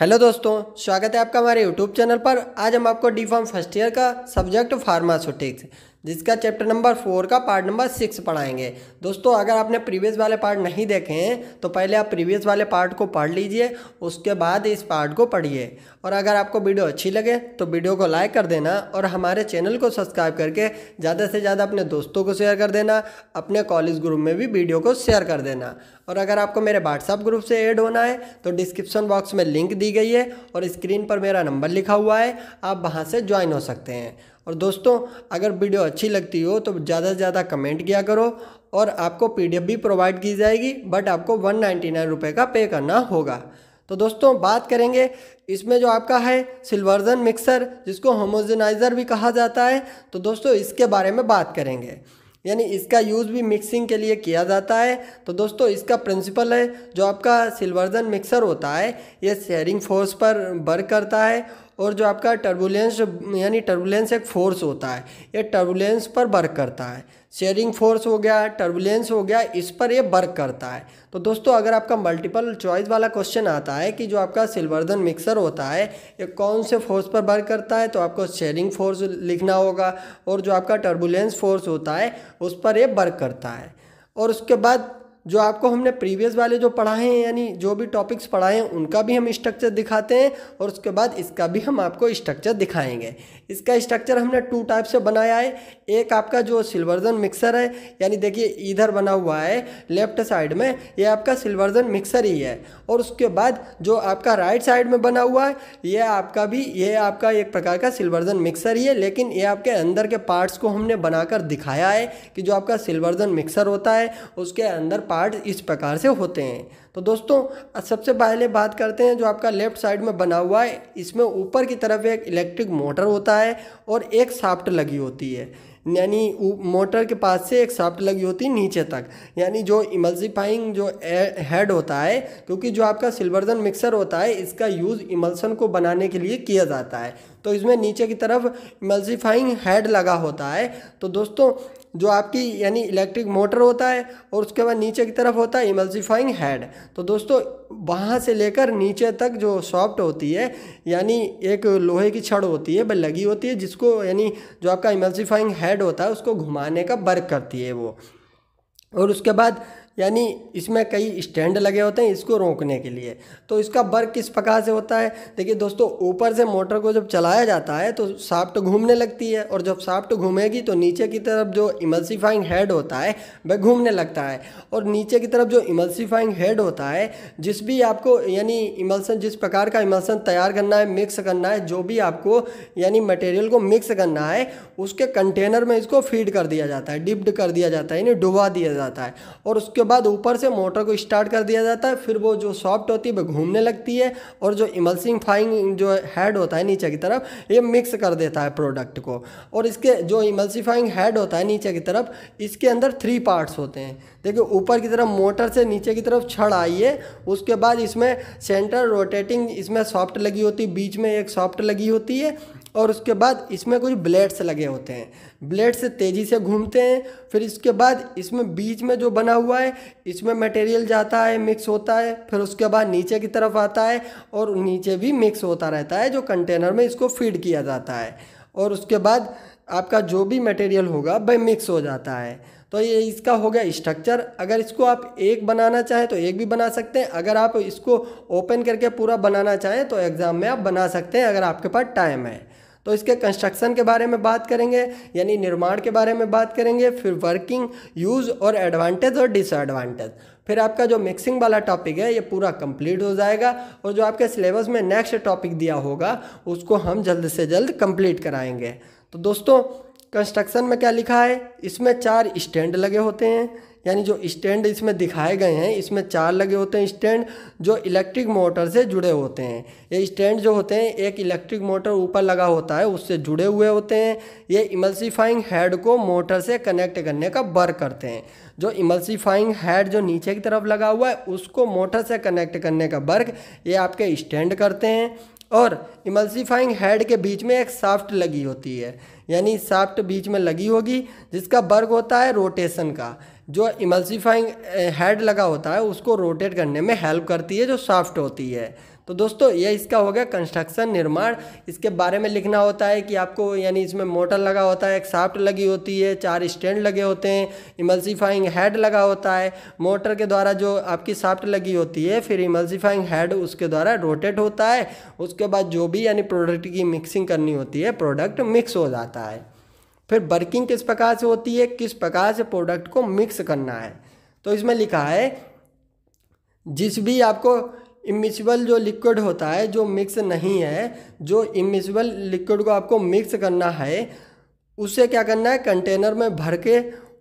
hello दोस्तों स्वागत है आपका हमारे यूट्यूब चैनल पर आज हम आपको डी फॉर्म फर्स्ट ईयर का सब्जेक्ट फार्मास्यूटिक्स जिसका चैप्टर नंबर फोर का पार्ट नंबर सिक्स पढ़ाएंगे दोस्तों अगर आपने प्रीवियस वाले पार्ट नहीं देखे हैं तो पहले आप प्रीवियस वाले पार्ट को पढ़ लीजिए उसके बाद इस पार्ट को पढ़िए और अगर आपको वीडियो अच्छी लगे तो वीडियो को लाइक कर देना और हमारे चैनल को सब्सक्राइब करके ज़्यादा से ज़्यादा अपने दोस्तों को शेयर कर देना अपने कॉलेज ग्रुप में भी वीडियो को शेयर कर देना और अगर आपको मेरे व्हाट्सअप ग्रुप से ऐड होना है तो डिस्क्रिप्शन बॉक्स में लिंक दी गई है और स्क्रीन पर मेरा नंबर लिखा हुआ है आप वहाँ से ज्वाइन हो सकते हैं और दोस्तों अगर वीडियो अच्छी लगती हो तो ज़्यादा से ज़्यादा कमेंट किया करो और आपको पीडीएफ भी प्रोवाइड की जाएगी बट आपको वन नाइन्टी का पे करना होगा तो दोस्तों बात करेंगे इसमें जो आपका है सिल्वर्जन मिक्सर जिसको होमोजेनाइज़र भी कहा जाता है तो दोस्तों इसके बारे में बात करेंगे यानी इसका यूज़ भी मिक्सिंग के लिए किया जाता है तो दोस्तों इसका प्रिंसिपल है जो आपका सिल्वर्जन मिक्सर होता है ये शेयरिंग फोर्स पर वर्क करता है और जो आपका टर्बुलेंस यानी टर्बुलेंस एक फोर्स होता है ये टर्बुलेंस पर वर्क करता है शेयरिंग फोर्स हो गया टर्बुलेंस हो गया इस पर ये वर्क करता है तो दोस्तों अगर आपका मल्टीपल चॉइस वाला क्वेश्चन आता है कि जो आपका सिल्वर्धन मिक्सर होता है ये कौन से फोर्स पर वर्क करता है तो आपको शेयरिंग फोर्स लिखना होगा और जो आपका टर्बुलेंस फोर्स होता है उस पर ये वर्क करता है और उसके बाद जो आपको हमने प्रीवियस वाले जो पढ़ाए हैं यानी जो भी टॉपिक्स पढ़ाए हैं उनका भी हम स्ट्रक्चर दिखाते हैं और उसके बाद इसका भी हम आपको स्ट्रक्चर दिखाएंगे इसका स्ट्रक्चर हमने टू टाइप से बनाया है एक आपका जो सिल्वर्जन मिक्सर है यानी देखिए इधर बना हुआ है लेफ्ट साइड में ये आपका सिल्वर्जन मिक्सर ही है और उसके बाद जो आपका राइट साइड में बना हुआ है ये आपका भी ये आपका एक प्रकार का सिल्वर्जन मिक्सर ही है लेकिन ये आपके अंदर के पार्ट्स को हमने बनाकर दिखाया है कि जो आपका सिल्वर्जन मिक्सर होता है उसके अंदर पार्ट इस प्रकार से होते हैं तो दोस्तों सबसे पहले बात करते हैं जो आपका लेफ्ट साइड में बना हुआ है इसमें ऊपर की तरफ एक इलेक्ट्रिक मोटर होता है और एक साफ्ट लगी होती है यानी मोटर के पास से एक साफ्ट लगी होती है नीचे तक यानी जो इमल्सिफाइंग जो हेड होता है क्योंकि जो आपका सिल्वरजन मिक्सर होता है इसका यूज़ इमल्सन को बनाने के लिए किया जाता है तो इसमें नीचे की तरफ इमल्सिफाइंग हेड लगा होता है तो दोस्तों जो आपकी यानी इलेक्ट्रिक मोटर होता है और उसके बाद नीचे की तरफ होता है इमल्सिफाइंग हेड तो दोस्तों वहाँ से लेकर नीचे तक जो सॉफ्ट होती है यानी एक लोहे की छड़ होती है लगी होती है जिसको यानी जो आपका इमल्सिफाइंग हेड होता है उसको घुमाने का वर्क करती है वो और उसके बाद यानी इसमें कई स्टैंड लगे होते हैं इसको रोकने के लिए तो इसका वर्क किस प्रकार से होता है देखिए दोस्तों ऊपर से मोटर को जब चलाया जाता है तो साफ्ट घूमने लगती है और जब साफ्ट घूमेगी तो नीचे की तरफ जो इमल्सिफाइंग हेड होता है वह घूमने लगता है और नीचे की तरफ जो इमल्सिफाइंग हेड होता है जिस भी आपको यानी इमल्सन जिस प्रकार का इमल्सन तैयार करना है मिक्स करना है जो भी आपको यानी मटेरियल को मिक्स करना है उसके कंटेनर में इसको फीड कर दिया जाता है डिप्ड कर दिया जाता है यानी डुबा दिया जाता है और उसके उसके बाद ऊपर से मोटर को स्टार्ट कर दिया जाता है फिर वो जो सॉफ्ट होती है वह घूमने लगती है और जो फाइंग जो हैड होता है नीचे की तरफ ये मिक्स कर देता है प्रोडक्ट को और इसके जो इमल्सिफाइंग हेड होता है नीचे की तरफ इसके अंदर थ्री पार्ट्स होते हैं देखिए ऊपर की तरफ मोटर से नीचे की तरफ छड़ आई है उसके बाद इसमें सेंटर रोटेटिंग इसमें सॉफ्ट लगी होती बीच में एक सॉफ्ट लगी होती है और उसके बाद इसमें कुछ ब्लेड्स लगे होते हैं ब्लेड से तेज़ी से घूमते हैं फिर इसके बाद इसमें बीच में जो बना हुआ है इसमें मटेरियल जाता है मिक्स होता है फिर उसके बाद नीचे की तरफ आता है और नीचे भी मिक्स होता रहता है जो कंटेनर में इसको फीड किया जाता है और उसके बाद आपका जो भी मटेरियल होगा वह मिक्स हो जाता है तो ये इसका हो गया स्ट्रक्चर अगर इसको आप एक बनाना चाहें तो एक भी बना सकते हैं अगर आप इसको ओपन करके पूरा बनाना चाहें तो एग्ज़ाम में आप बना सकते हैं अगर आपके पास टाइम है तो इसके कंस्ट्रक्शन के बारे में बात करेंगे यानी निर्माण के बारे में बात करेंगे फिर वर्किंग यूज़ और एडवांटेज और डिसएडवांटेज फिर आपका जो मिक्सिंग वाला टॉपिक है ये पूरा कंप्लीट हो जाएगा और जो आपके सिलेबस में नेक्स्ट टॉपिक दिया होगा उसको हम जल्द से जल्द कंप्लीट कराएंगे तो दोस्तों कंस्ट्रक्शन में क्या लिखा है इसमें चार स्टैंड लगे होते हैं यानी जो स्टैंड इसमें दिखाए गए हैं इसमें चार लगे होते हैं स्टैंड जो इलेक्ट्रिक मोटर से जुड़े होते हैं ये स्टैंड जो होते हैं एक इलेक्ट्रिक मोटर ऊपर लगा होता है उससे जुड़े हुए होते हैं ये इमल्सीफाइंग हेड को मोटर से कनेक्ट करने का वर्क करते हैं जो इमल्सीफाइंग हेड जो नीचे की तरफ लगा हुआ है उसको मोटर से कनेक्ट करने का वर्क ये आपके स्टैंड करते हैं और इमल्सिफाइंग हेड के बीच में एक साफ्ट लगी होती है यानी साफ्ट बीच में लगी होगी जिसका वर्क होता है रोटेशन का जो इमल्सीफाइंग हेड eh, लगा होता है उसको रोटेट करने में हेल्प करती है जो सॉफ्ट होती है तो दोस्तों ये इसका हो गया कंस्ट्रक्शन निर्माण इसके बारे में लिखना होता है कि आपको यानी इसमें मोटर लगा होता है एक साफ्ट लगी होती है चार स्टैंड लगे होते हैं इमल्सिफाइंग हेड लगा होता है मोटर के द्वारा जो आपकी साफ्ट लगी होती है फिर इमल्सिफाइंग हेड उसके द्वारा रोटेट होता है उसके बाद जो भी यानी प्रोडक्ट की मिक्सिंग करनी होती है प्रोडक्ट मिक्स हो जाता है फिर वर्किंग किस प्रकार से होती है किस प्रकार से प्रोडक्ट को मिक्स करना है तो इसमें लिखा है जिस भी आपको इमिशबल जो लिक्विड होता है जो मिक्स नहीं है जो इमिशबल लिक्विड को आपको मिक्स करना है उसे क्या करना है कंटेनर में भर के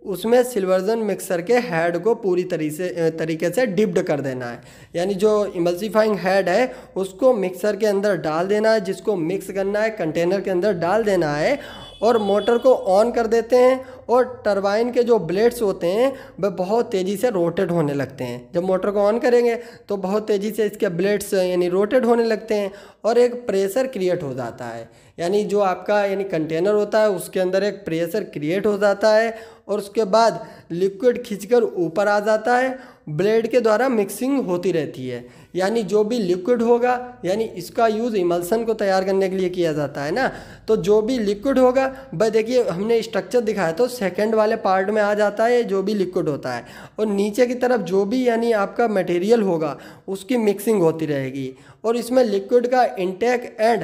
उसमें सिल्वर्जन मिक्सर के हेड को पूरी तरीके तरीके से डिप्ड कर देना है यानी जो इमल्सिफाइंग हेड है उसको मिक्सर के अंदर डाल देना है जिसको मिक्स करना है कंटेनर के अंदर डाल देना है और मोटर को ऑन कर देते हैं और टरबाइन के जो ब्लेड्स होते हैं वह बहुत तेज़ी से रोटेट होने लगते हैं जब मोटर को ऑन करेंगे तो बहुत तेज़ी से इसके ब्लेड्स यानी रोटेट होने लगते हैं और एक प्रेशर क्रिएट हो जाता है यानी जो आपका यानी कंटेनर होता है उसके अंदर एक प्रेशर क्रिएट हो जाता है और उसके बाद लिक्विड खींचकर ऊपर आ जाता है ब्लेड के द्वारा मिक्सिंग होती रहती है यानी जो भी लिक्विड होगा यानी इसका यूज़ इमल्सन को तैयार करने के लिए किया जाता है ना तो जो भी लिक्विड होगा भाई देखिए हमने स्ट्रक्चर दिखाया तो सेकंड वाले पार्ट में आ जाता है जो भी लिक्विड होता है और नीचे की तरफ जो भी यानी आपका मटेरियल होगा उसकी मिक्सिंग होती रहेगी और इसमें लिक्विड का इंटेक एंड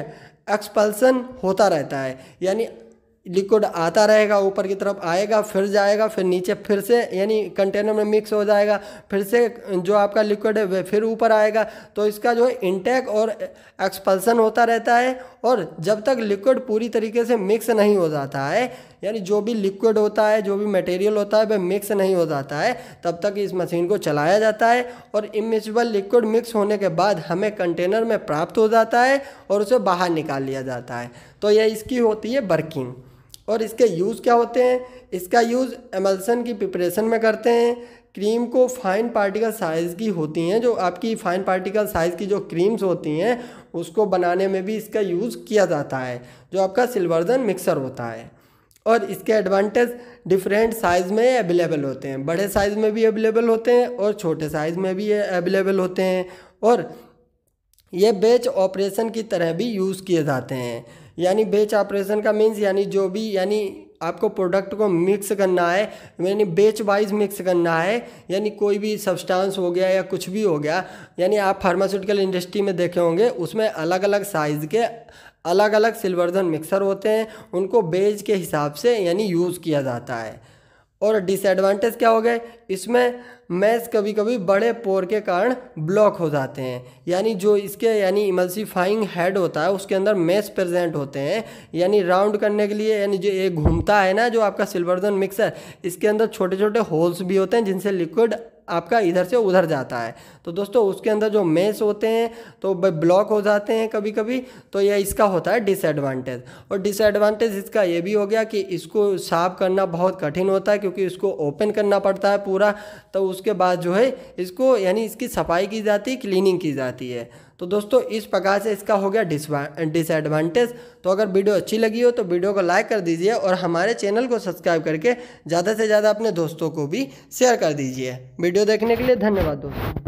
एक्सपल्सन होता रहता है यानी लिक्विड आता रहेगा ऊपर की तरफ आएगा फिर जाएगा फिर नीचे फिर से यानी कंटेनर में मिक्स हो जाएगा फिर से जो आपका लिक्विड है वह फिर ऊपर आएगा तो इसका जो इंटेक और एक्सपल्सन होता रहता है और जब तक लिक्विड पूरी तरीके से मिक्स नहीं हो जाता है यानी जो भी लिक्विड होता है जो भी मटेरियल होता है वह मिक्स नहीं हो जाता है तब तक इस मशीन को चलाया जाता है और इमिजबल लिक्विड मिक्स होने के बाद हमें कंटेनर में प्राप्त हो जाता है और उसे बाहर निकाल लिया जाता है तो यह इसकी होती है बर्किंग और इसके यूज़ क्या होते हैं इसका यूज़ एमल्सन की प्रिपरेशन में करते हैं क्रीम को फाइन पार्टिकल साइज़ की होती हैं जो आपकी फ़ाइन पार्टिकल साइज़ की जो क्रीम्स होती हैं उसको बनाने में भी इसका यूज़ किया जाता है जो आपका सिल्वर्जन मिक्सर होता है और इसके एडवांटेज डिफरेंट साइज़ में अवेलेबल होते हैं बड़े साइज़ में भी अवेलेबल होते हैं और छोटे साइज़ में भी अवेलेबल होते हैं और ये बेच ऑपरेशन की तरह भी यूज़ किए जाते हैं यानी बेच ऑपरेशन का मीन्स यानी जो भी यानी आपको प्रोडक्ट को मिक्स करना है यानी बेच वाइज मिक्स करना है यानी कोई भी सब्सटेंस हो गया या कुछ भी हो गया यानी आप फार्मास्यूटिकल इंडस्ट्री में देखे होंगे उसमें अलग अलग साइज़ के अलग अलग सिल्वर्धन मिक्सर होते हैं उनको बेच के हिसाब से यानी यूज़ किया जाता है और डिसएडवांटेज क्या हो गए इसमें मैस कभी कभी बड़े पोर के कारण ब्लॉक हो जाते हैं यानी जो इसके यानी इमल्सीफाइंग हेड होता है उसके अंदर मैस प्रेजेंट होते हैं यानी राउंड करने के लिए यानी जो एक घूमता है ना जो आपका सिल्वरजन मिक्सर इसके अंदर छोटे छोटे होल्स भी होते हैं जिनसे लिक्विड आपका इधर से उधर जाता है तो दोस्तों उसके अंदर जो मेस होते हैं तो ब्लॉक हो जाते हैं कभी कभी तो यह इसका होता है डिसएडवांटेज और डिसएडवांटेज इसका यह भी हो गया कि इसको साफ करना बहुत कठिन होता है क्योंकि इसको ओपन करना पड़ता है पूरा तो उसके बाद जो है इसको यानी इसकी सफाई की जाती है क्लीनिंग की जाती है तो दोस्तों इस प्रकार से इसका हो गया डिसएडवांटेज तो अगर वीडियो अच्छी लगी हो तो वीडियो को लाइक कर दीजिए और हमारे चैनल को सब्सक्राइब करके ज़्यादा से ज़्यादा अपने दोस्तों को भी शेयर कर दीजिए वीडियो देखने के लिए धन्यवाद दोस्तों